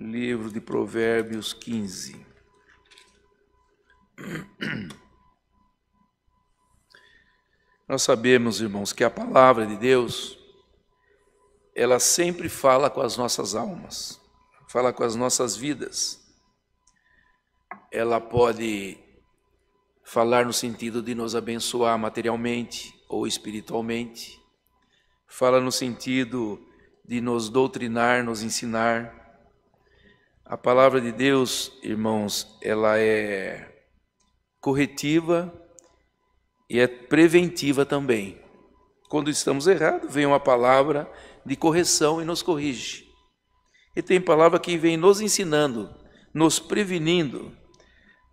Livro de Provérbios 15. Nós sabemos, irmãos, que a palavra de Deus, ela sempre fala com as nossas almas, fala com as nossas vidas. Ela pode falar no sentido de nos abençoar materialmente ou espiritualmente, fala no sentido de nos doutrinar, nos ensinar a palavra de Deus, irmãos, ela é corretiva e é preventiva também. Quando estamos errados, vem uma palavra de correção e nos corrige. E tem palavra que vem nos ensinando, nos prevenindo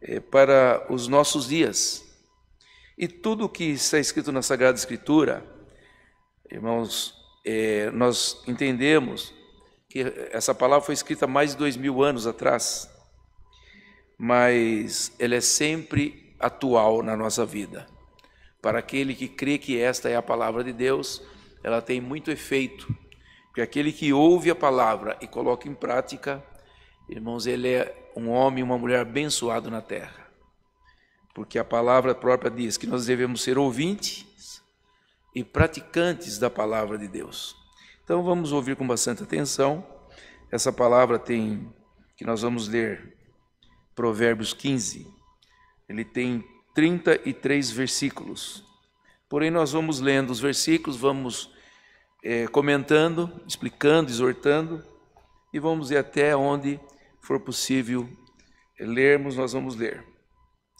é, para os nossos dias. E tudo o que está escrito na Sagrada Escritura, irmãos, é, nós entendemos que essa palavra foi escrita mais de dois mil anos atrás, mas ela é sempre atual na nossa vida. Para aquele que crê que esta é a palavra de Deus, ela tem muito efeito, porque aquele que ouve a palavra e coloca em prática, irmãos, ele é um homem e uma mulher abençoado na terra. Porque a palavra própria diz que nós devemos ser ouvintes e praticantes da palavra de Deus. Então vamos ouvir com bastante atenção. Essa palavra tem que nós vamos ler Provérbios 15. Ele tem 33 versículos. Porém, nós vamos lendo os versículos, vamos é, comentando, explicando, exortando, e vamos ir até onde for possível é, lermos, nós vamos ler.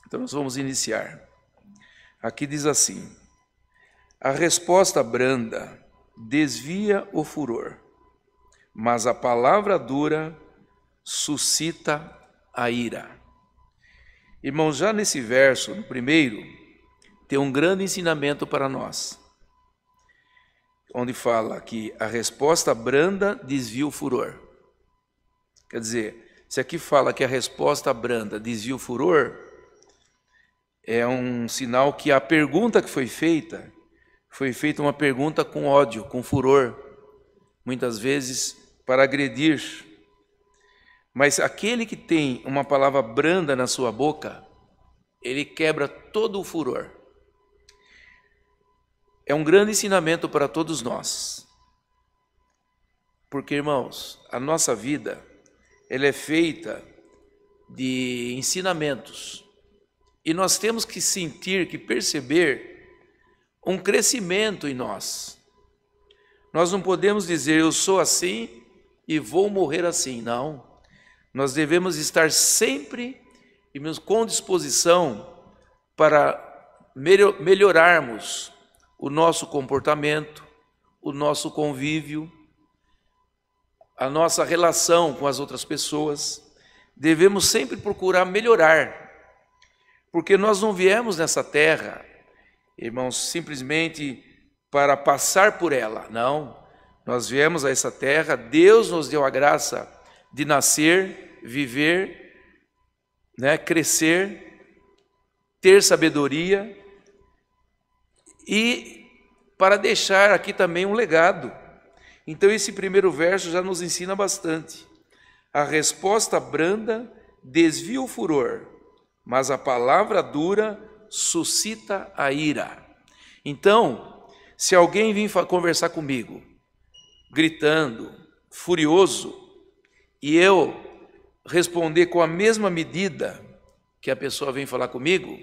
Então, nós vamos iniciar. Aqui diz assim: a resposta branda desvia o furor, mas a palavra dura suscita a ira. Irmão, já nesse verso, no primeiro, tem um grande ensinamento para nós, onde fala que a resposta branda desvia o furor. Quer dizer, se aqui fala que a resposta branda desvia o furor, é um sinal que a pergunta que foi feita foi feita uma pergunta com ódio, com furor, muitas vezes para agredir. Mas aquele que tem uma palavra branda na sua boca, ele quebra todo o furor. É um grande ensinamento para todos nós. Porque, irmãos, a nossa vida ela é feita de ensinamentos. E nós temos que sentir, que perceber um crescimento em nós. Nós não podemos dizer eu sou assim e vou morrer assim, não. Nós devemos estar sempre com disposição para melhorarmos o nosso comportamento, o nosso convívio, a nossa relação com as outras pessoas. Devemos sempre procurar melhorar, porque nós não viemos nessa terra irmãos, simplesmente para passar por ela. Não. Nós viemos a essa terra, Deus nos deu a graça de nascer, viver, né, crescer, ter sabedoria e para deixar aqui também um legado. Então, esse primeiro verso já nos ensina bastante. A resposta branda desvia o furor, mas a palavra dura suscita a ira. Então, se alguém vir conversar comigo, gritando, furioso, e eu responder com a mesma medida que a pessoa vem falar comigo,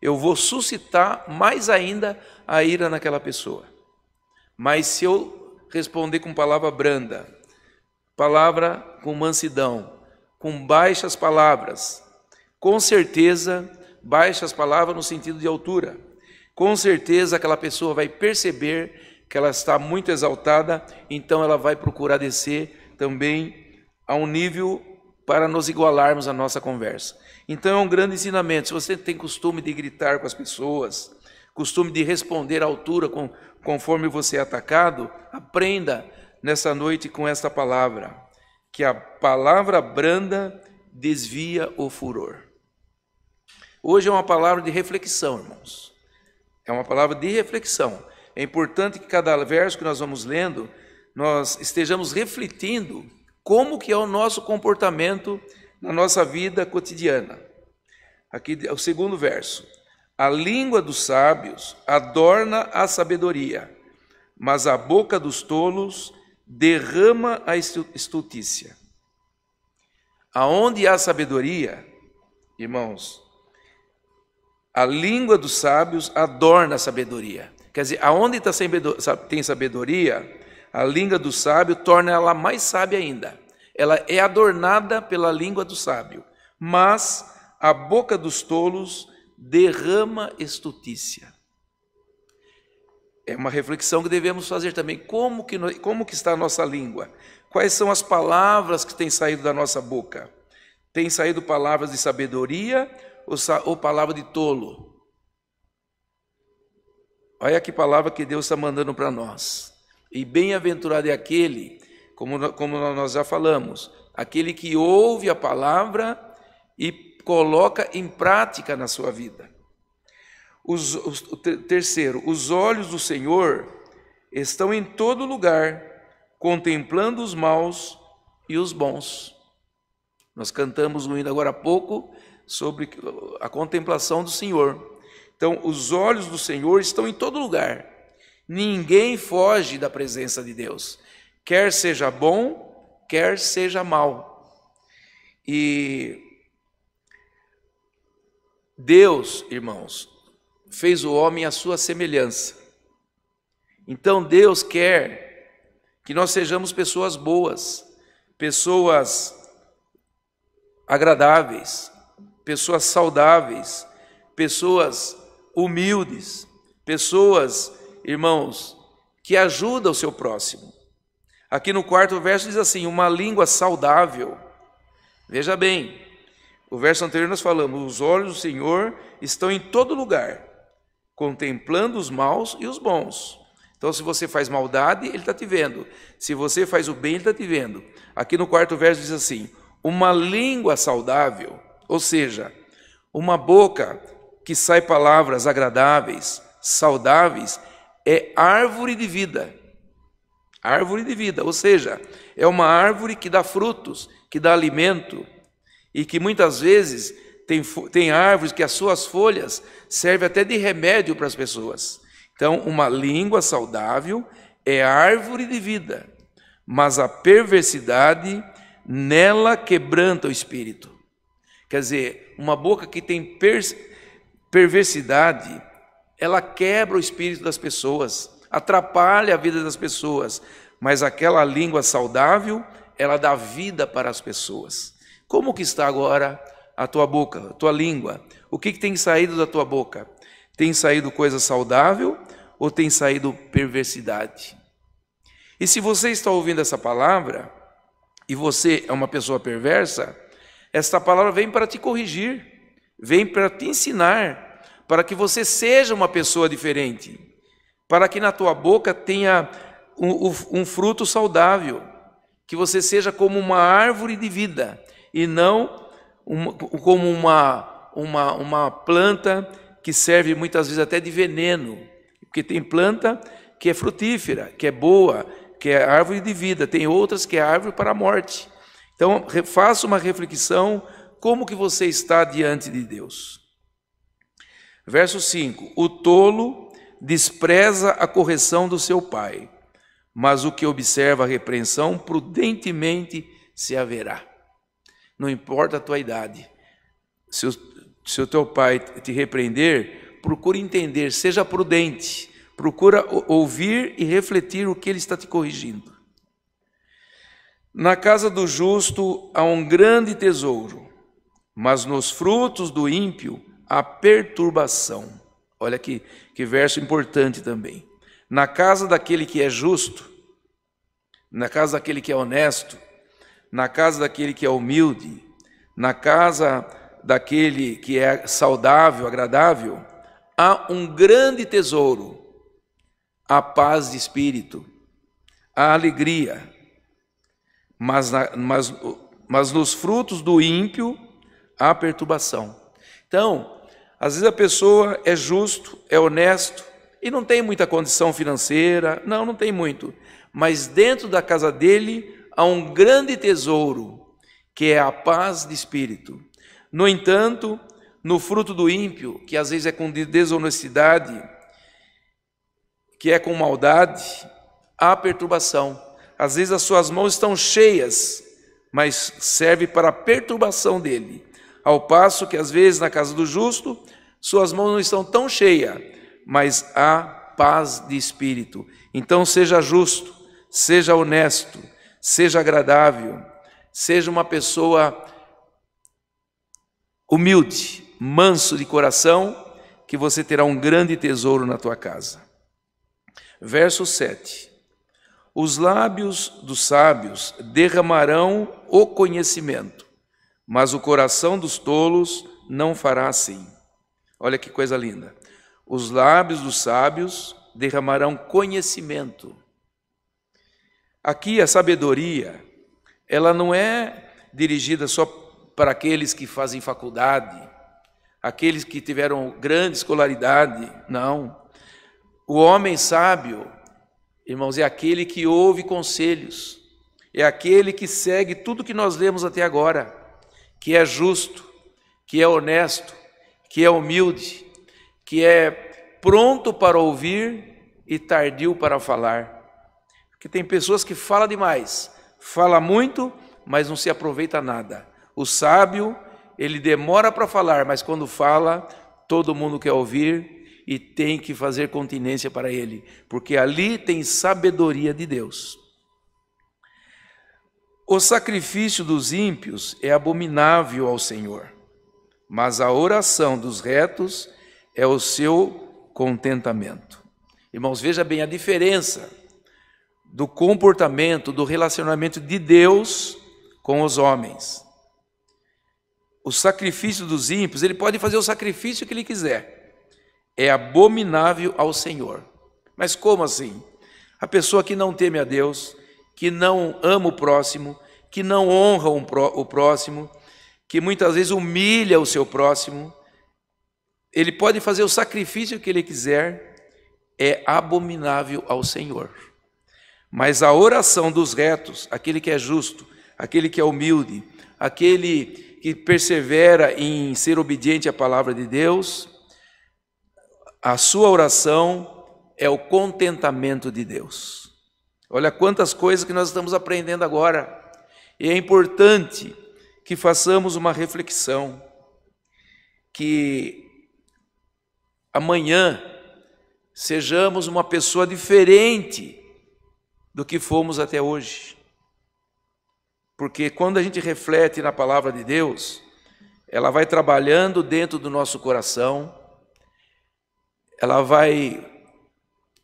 eu vou suscitar mais ainda a ira naquela pessoa. Mas se eu responder com palavra branda, palavra com mansidão, com baixas palavras, com certeza Baixa as palavras no sentido de altura. Com certeza aquela pessoa vai perceber que ela está muito exaltada, então ela vai procurar descer também a um nível para nos igualarmos à nossa conversa. Então é um grande ensinamento. Se você tem costume de gritar com as pessoas, costume de responder à altura com, conforme você é atacado, aprenda nessa noite com esta palavra, que a palavra branda desvia o furor. Hoje é uma palavra de reflexão, irmãos. É uma palavra de reflexão. É importante que cada verso que nós vamos lendo, nós estejamos refletindo como que é o nosso comportamento na nossa vida cotidiana. Aqui é o segundo verso. A língua dos sábios adorna a sabedoria, mas a boca dos tolos derrama a estultícia. Aonde há sabedoria, irmãos, a língua dos sábios adorna a sabedoria. Quer dizer, aonde tá tem sabedoria, a língua do sábio torna ela mais sábia ainda. Ela é adornada pela língua do sábio, mas a boca dos tolos derrama estutícia. É uma reflexão que devemos fazer também. Como que, como que está a nossa língua? Quais são as palavras que têm saído da nossa boca? Tem saído palavras de sabedoria ou palavra de tolo. Olha que palavra que Deus está mandando para nós. E bem-aventurado é aquele, como, como nós já falamos, aquele que ouve a palavra e coloca em prática na sua vida. Os, os, terceiro, os olhos do Senhor estão em todo lugar, contemplando os maus e os bons. Nós cantamos um hino agora há pouco sobre a contemplação do Senhor. Então, os olhos do Senhor estão em todo lugar. Ninguém foge da presença de Deus, quer seja bom, quer seja mal. E Deus, irmãos, fez o homem à sua semelhança. Então Deus quer que nós sejamos pessoas boas, pessoas agradáveis, pessoas saudáveis, pessoas humildes, pessoas, irmãos, que ajudam o seu próximo. Aqui no quarto verso diz assim: uma língua saudável. Veja bem, o verso anterior nós falamos: os olhos do Senhor estão em todo lugar, contemplando os maus e os bons. Então, se você faz maldade, ele está te vendo. Se você faz o bem, ele está te vendo. Aqui no quarto verso diz assim: uma língua saudável ou seja, uma boca que sai palavras agradáveis, saudáveis, é árvore de vida. Árvore de vida, ou seja, é uma árvore que dá frutos, que dá alimento, e que muitas vezes tem, tem árvores que as suas folhas servem até de remédio para as pessoas. Então, uma língua saudável é árvore de vida, mas a perversidade nela quebranta o espírito. Quer dizer, uma boca que tem per perversidade, ela quebra o espírito das pessoas, atrapalha a vida das pessoas, mas aquela língua saudável, ela dá vida para as pessoas. Como que está agora a tua boca, a tua língua? O que, que tem saído da tua boca? Tem saído coisa saudável ou tem saído perversidade? E se você está ouvindo essa palavra e você é uma pessoa perversa, esta palavra vem para te corrigir, vem para te ensinar, para que você seja uma pessoa diferente, para que na tua boca tenha um, um fruto saudável, que você seja como uma árvore de vida e não uma, como uma, uma, uma planta que serve muitas vezes até de veneno, porque tem planta que é frutífera, que é boa, que é árvore de vida, tem outras que é árvore para a morte. Então, faça uma reflexão como que você está diante de Deus. Verso 5: O tolo despreza a correção do seu pai, mas o que observa a repreensão prudentemente se haverá. Não importa a tua idade. Se o, se o teu pai te repreender, procura entender, seja prudente, procura ouvir e refletir o que ele está te corrigindo. Na casa do justo há um grande tesouro, mas nos frutos do ímpio há perturbação. Olha aqui, que verso importante também. Na casa daquele que é justo, na casa daquele que é honesto, na casa daquele que é humilde, na casa daquele que é saudável, agradável, há um grande tesouro, a paz de espírito, a alegria, mas, na, mas, mas nos frutos do ímpio há perturbação. Então, às vezes a pessoa é justo, é honesto e não tem muita condição financeira, não, não tem muito, mas dentro da casa dele há um grande tesouro, que é a paz de espírito. No entanto, no fruto do ímpio, que às vezes é com desonestidade, que é com maldade, há perturbação. Às vezes as suas mãos estão cheias, mas serve para a perturbação dele. Ao passo que às vezes na casa do justo, suas mãos não estão tão cheias, mas há paz de espírito. Então seja justo, seja honesto, seja agradável, seja uma pessoa humilde, manso de coração, que você terá um grande tesouro na tua casa. Verso 7. Os lábios dos sábios derramarão o conhecimento, mas o coração dos tolos não fará assim. Olha que coisa linda. Os lábios dos sábios derramarão conhecimento. Aqui a sabedoria, ela não é dirigida só para aqueles que fazem faculdade, aqueles que tiveram grande escolaridade, não. O homem sábio, Irmãos, é aquele que ouve conselhos, é aquele que segue tudo que nós lemos até agora, que é justo, que é honesto, que é humilde, que é pronto para ouvir e tardio para falar. Porque tem pessoas que falam demais, fala muito, mas não se aproveita nada. O sábio, ele demora para falar, mas quando fala, todo mundo quer ouvir e tem que fazer continência para ele, porque ali tem sabedoria de Deus. O sacrifício dos ímpios é abominável ao Senhor, mas a oração dos retos é o seu contentamento. Irmãos, veja bem a diferença do comportamento, do relacionamento de Deus com os homens. O sacrifício dos ímpios, ele pode fazer o sacrifício que ele quiser é abominável ao Senhor. Mas como assim? A pessoa que não teme a Deus, que não ama o próximo, que não honra o próximo, que muitas vezes humilha o seu próximo, ele pode fazer o sacrifício que ele quiser, é abominável ao Senhor. Mas a oração dos retos, aquele que é justo, aquele que é humilde, aquele que persevera em ser obediente à palavra de Deus, a sua oração é o contentamento de Deus. Olha quantas coisas que nós estamos aprendendo agora. E é importante que façamos uma reflexão que amanhã sejamos uma pessoa diferente do que fomos até hoje. Porque quando a gente reflete na palavra de Deus, ela vai trabalhando dentro do nosso coração ela vai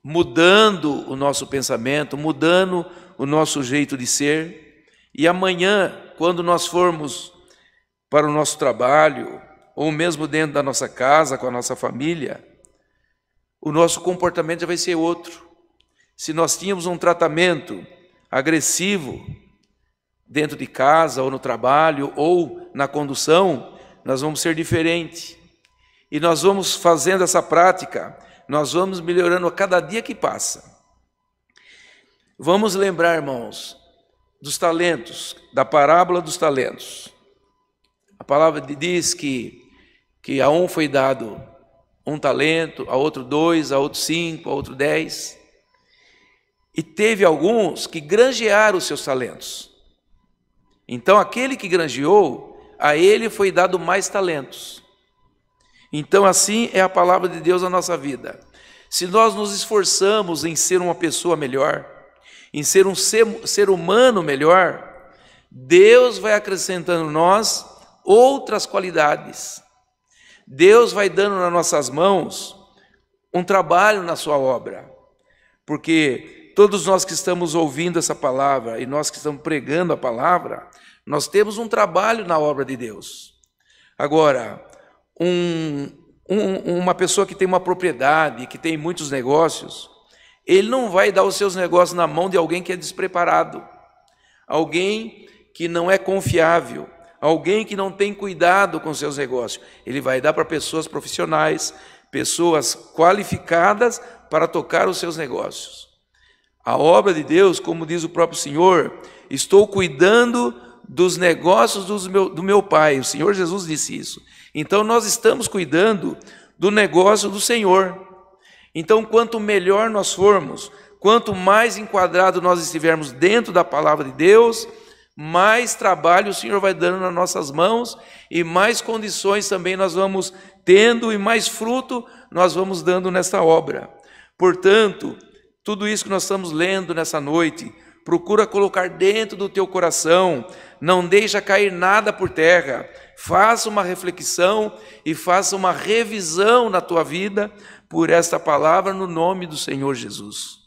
mudando o nosso pensamento, mudando o nosso jeito de ser. E amanhã, quando nós formos para o nosso trabalho, ou mesmo dentro da nossa casa, com a nossa família, o nosso comportamento já vai ser outro. Se nós tínhamos um tratamento agressivo dentro de casa, ou no trabalho, ou na condução, nós vamos ser diferentes. E nós vamos fazendo essa prática, nós vamos melhorando a cada dia que passa. Vamos lembrar, irmãos, dos talentos, da parábola dos talentos. A palavra diz que, que a um foi dado um talento, a outro dois, a outro cinco, a outro dez. E teve alguns que granjearam os seus talentos. Então, aquele que granjeou, a ele foi dado mais talentos. Então, assim é a palavra de Deus na nossa vida. Se nós nos esforçamos em ser uma pessoa melhor, em ser um ser, ser humano melhor, Deus vai acrescentando nós outras qualidades. Deus vai dando nas nossas mãos um trabalho na sua obra. Porque todos nós que estamos ouvindo essa palavra e nós que estamos pregando a palavra, nós temos um trabalho na obra de Deus. Agora, um, um, uma pessoa que tem uma propriedade, que tem muitos negócios, ele não vai dar os seus negócios na mão de alguém que é despreparado, alguém que não é confiável, alguém que não tem cuidado com seus negócios. Ele vai dar para pessoas profissionais, pessoas qualificadas para tocar os seus negócios. A obra de Deus, como diz o próprio Senhor, estou cuidando dos negócios do meu, do meu pai. O Senhor Jesus disse isso. Então nós estamos cuidando do negócio do Senhor. Então, quanto melhor nós formos, quanto mais enquadrado nós estivermos dentro da palavra de Deus, mais trabalho o Senhor vai dando nas nossas mãos e mais condições também nós vamos tendo e mais fruto nós vamos dando nesta obra. Portanto, tudo isso que nós estamos lendo nessa noite, procura colocar dentro do teu coração, não deixa cair nada por terra. Faça uma reflexão e faça uma revisão na tua vida por esta palavra no nome do Senhor Jesus.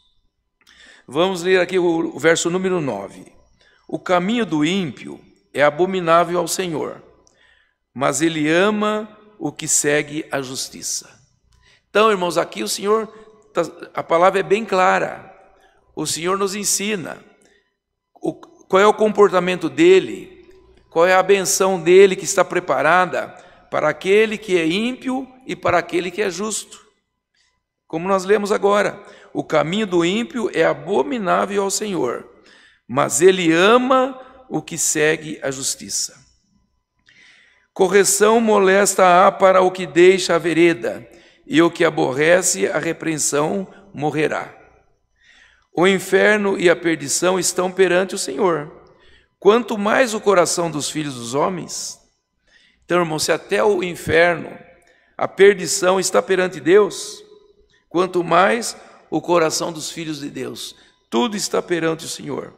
Vamos ler aqui o verso número 9. O caminho do ímpio é abominável ao Senhor, mas ele ama o que segue a justiça. Então, irmãos, aqui o Senhor, tá, a palavra é bem clara. O Senhor nos ensina o, qual é o comportamento dele, qual é a benção dele que está preparada para aquele que é ímpio e para aquele que é justo. Como nós lemos agora, o caminho do ímpio é abominável ao Senhor, mas ele ama o que segue a justiça. Correção molesta há para o que deixa a vereda, e o que aborrece a repreensão morrerá. O inferno e a perdição estão perante o Senhor. Quanto mais o coração dos filhos dos homens. Então, irmão, se até o inferno, a perdição está perante Deus, quanto mais o coração dos filhos de Deus, tudo está perante o Senhor.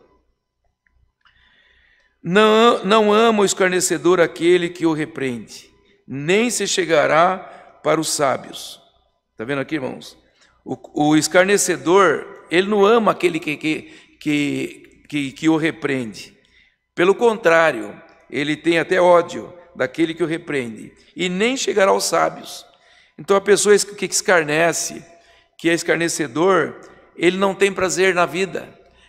Não, não ama o escarnecedor aquele que o repreende, nem se chegará para os sábios. Está vendo aqui, irmãos? O, o escarnecedor, ele não ama aquele que, que, que, que, que o repreende. Pelo contrário, ele tem até ódio daquele que o repreende, e nem chegará aos sábios. Então, a pessoa que escarnece, que é escarnecedor, ele não tem prazer na vida.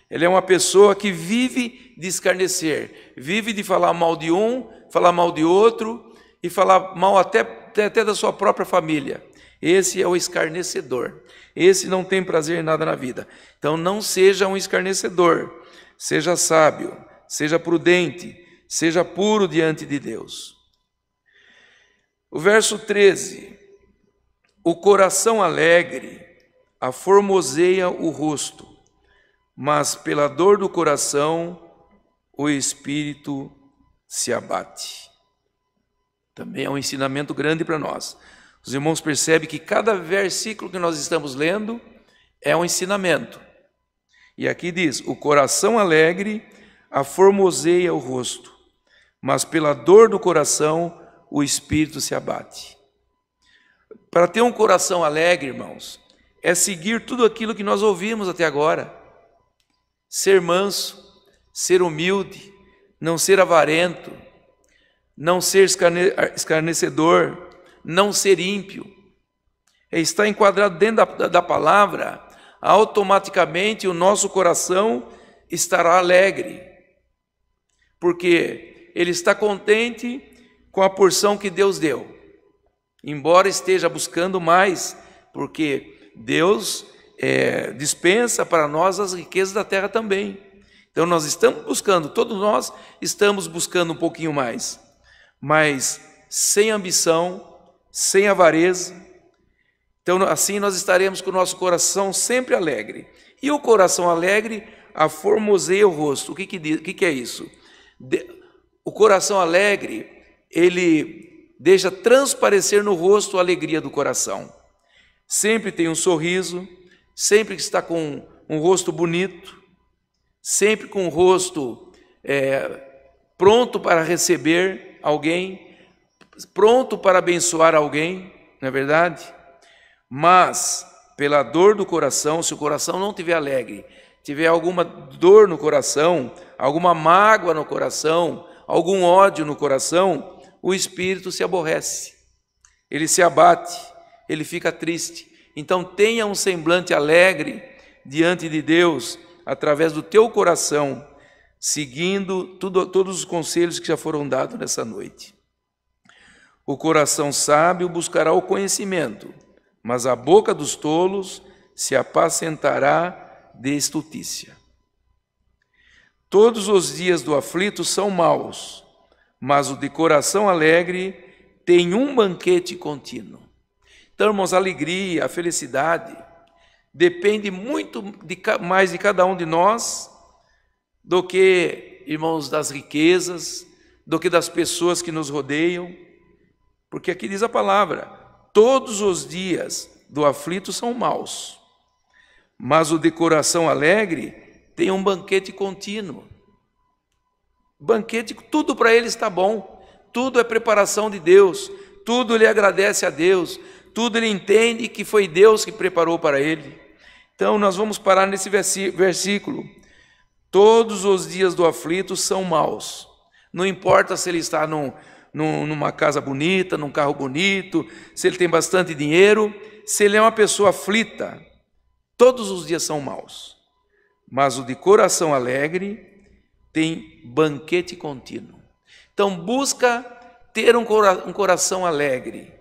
Ele é uma pessoa que vive de escarnecer, vive de falar mal de um, falar mal de outro e falar mal até, até, até da sua própria família. Esse é o escarnecedor. Esse não tem prazer em nada na vida. Então não seja um escarnecedor. Seja sábio, seja prudente, seja puro diante de Deus. O verso 13. O coração alegre aformoseia o rosto, mas pela dor do coração o espírito se abate. Também é um ensinamento grande para nós. Os irmãos percebem que cada versículo que nós estamos lendo é um ensinamento. E aqui diz: o coração alegre aformoseia o rosto, mas pela dor do coração o espírito se abate. Para ter um coração alegre, irmãos, é seguir tudo aquilo que nós ouvimos até agora. Ser manso, ser humilde, não ser avarento, não ser escarnecedor não ser ímpio. É está enquadrado dentro da, da palavra, automaticamente o nosso coração estará alegre, porque ele está contente com a porção que Deus deu, embora esteja buscando mais, porque Deus é, dispensa para nós as riquezas da terra também. Então nós estamos buscando, todos nós estamos buscando um pouquinho mais, mas sem ambição, sem avareza. Então, assim nós estaremos com o nosso coração sempre alegre. E o coração alegre aformoseia o rosto. O que, que, o que, que é isso? De, o coração alegre, ele deixa transparecer no rosto a alegria do coração. Sempre tem um sorriso, sempre que está com um rosto bonito, sempre com o um rosto é, pronto para receber alguém pronto para abençoar alguém, não é verdade? Mas, pela dor do coração, se o coração não estiver alegre, tiver alguma dor no coração, alguma mágoa no coração, algum ódio no coração, o espírito se aborrece, ele se abate, ele fica triste. Então, tenha um semblante alegre diante de Deus, através do teu coração, seguindo tudo, todos os conselhos que já foram dados nessa noite. O coração sábio buscará o conhecimento, mas a boca dos tolos se apacentará de estultícia. Todos os dias do aflito são maus, mas o de coração alegre tem um banquete contínuo. Então, irmãos, a alegria, a felicidade depende muito de, mais de cada um de nós do que, irmãos, das riquezas, do que das pessoas que nos rodeiam porque aqui diz a palavra: todos os dias do aflito são maus, mas o de coração alegre tem um banquete contínuo. Banquete, tudo para ele está bom, tudo é preparação de Deus, tudo ele agradece a Deus, tudo ele entende que foi Deus que preparou para ele. Então nós vamos parar nesse versículo. Todos os dias do aflito são maus. Não importa se ele está num, numa casa bonita, num carro bonito, se ele tem bastante dinheiro, se ele é uma pessoa aflita, todos os dias são maus. Mas o de coração alegre tem banquete contínuo. Então busca ter um, cora um coração alegre.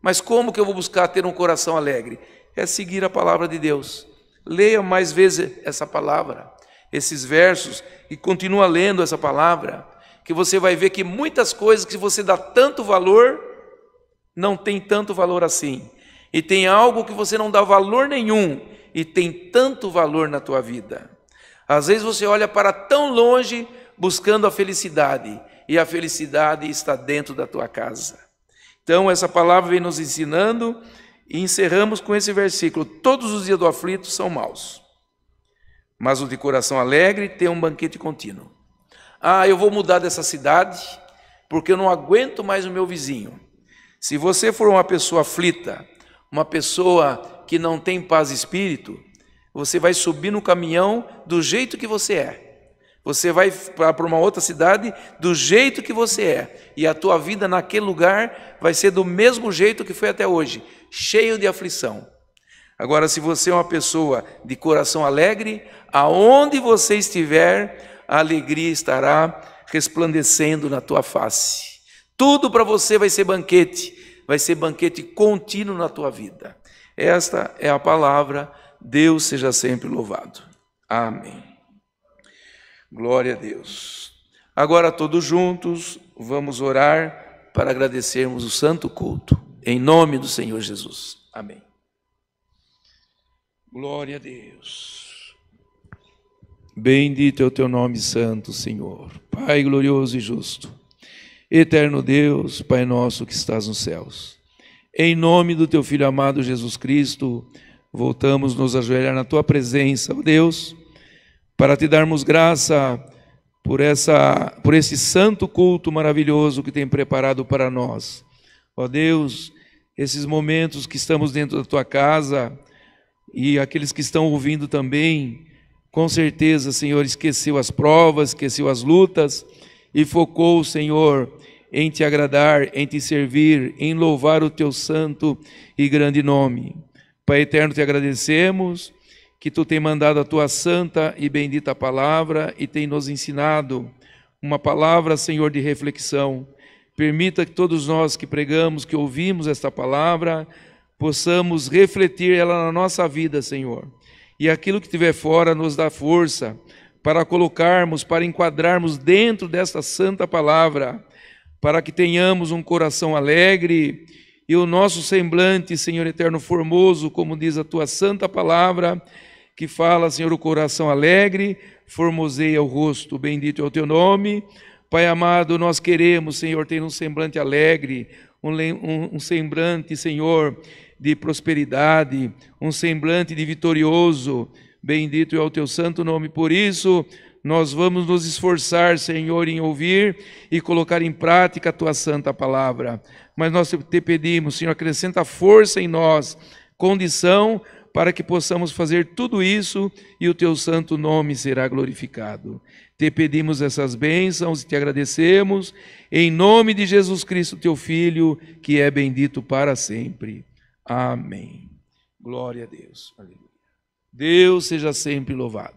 Mas como que eu vou buscar ter um coração alegre? É seguir a palavra de Deus. Leia mais vezes essa palavra, esses versos, e continua lendo essa palavra que você vai ver que muitas coisas que você dá tanto valor não tem tanto valor assim. E tem algo que você não dá valor nenhum e tem tanto valor na tua vida. Às vezes você olha para tão longe buscando a felicidade e a felicidade está dentro da tua casa. Então essa palavra vem nos ensinando e encerramos com esse versículo: Todos os dias do aflito são maus, mas o de coração alegre tem um banquete contínuo. Ah, eu vou mudar dessa cidade porque eu não aguento mais o meu vizinho. Se você for uma pessoa aflita, uma pessoa que não tem paz espírito, você vai subir no caminhão do jeito que você é. Você vai para uma outra cidade do jeito que você é. E a tua vida naquele lugar vai ser do mesmo jeito que foi até hoje, cheio de aflição. Agora, se você é uma pessoa de coração alegre, aonde você estiver, a alegria estará resplandecendo na tua face. Tudo para você vai ser banquete, vai ser banquete contínuo na tua vida. Esta é a palavra, Deus seja sempre louvado. Amém. Glória a Deus. Agora, todos juntos, vamos orar para agradecermos o santo culto, em nome do Senhor Jesus. Amém. Glória a Deus. Bendito é o teu nome santo, Senhor. Pai glorioso e justo. Eterno Deus, Pai nosso que estás nos céus. Em nome do teu filho amado Jesus Cristo, voltamos nos ajoelhar na tua presença, ó Deus, para te darmos graça por essa por esse santo culto maravilhoso que tem preparado para nós. Ó Deus, esses momentos que estamos dentro da tua casa e aqueles que estão ouvindo também, com certeza, Senhor, esqueceu as provas, esqueceu as lutas e focou, Senhor, em te agradar, em te servir, em louvar o teu santo e grande nome. Pai eterno, te agradecemos que tu tem mandado a tua santa e bendita palavra e tem nos ensinado uma palavra, Senhor, de reflexão. Permita que todos nós que pregamos, que ouvimos esta palavra, possamos refletir ela na nossa vida, Senhor e aquilo que estiver fora nos dá força para colocarmos, para enquadrarmos dentro desta santa palavra, para que tenhamos um coração alegre e o nosso semblante, Senhor eterno, formoso, como diz a tua santa palavra, que fala, Senhor, o coração alegre, formoseia o rosto. Bendito é o teu nome. Pai amado, nós queremos, Senhor, ter um semblante alegre, um, um, um semblante, Senhor, de prosperidade, um semblante de vitorioso. Bendito é o teu santo nome. Por isso, nós vamos nos esforçar, Senhor, em ouvir e colocar em prática a tua santa palavra. Mas nós te pedimos, Senhor, acrescenta força em nós, condição para que possamos fazer tudo isso e o teu santo nome será glorificado. Te pedimos essas bênçãos e te agradecemos, em nome de Jesus Cristo, teu Filho, que é bendito para sempre. Amém. Glória a Deus. Aleluia. Deus seja sempre louvado.